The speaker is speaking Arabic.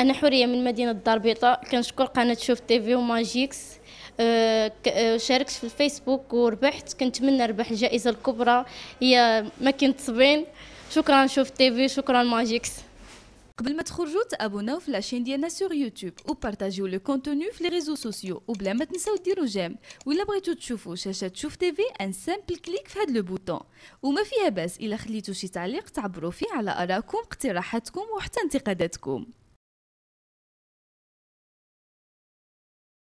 انا حوريه من مدينه الدار البيضاء كنشكر قناه شوف تي في وماجيكس أه، أه، شاركت في الفيسبوك وربحت كنتمنى نربح الجائزه الكبرى هي ماكينه صبين شكرا شوف تي في شكرا ماجيكس قبل ما تخرجوا تابوناو في لاشين ديالنا سور يوتيوب وبارطاجيو لو كونتوني في لي ريزو سوسيو وبلا ما تنساو ديروا جيم ولا بغيتو تشوفوا شاشه شوف في ان سامبل كليك في هاد لو بوطون وما فيها باس الا خليتو شي تعليق تعبروا فيه على ارائكم اقتراحاتكم وحتى انتقاداتكم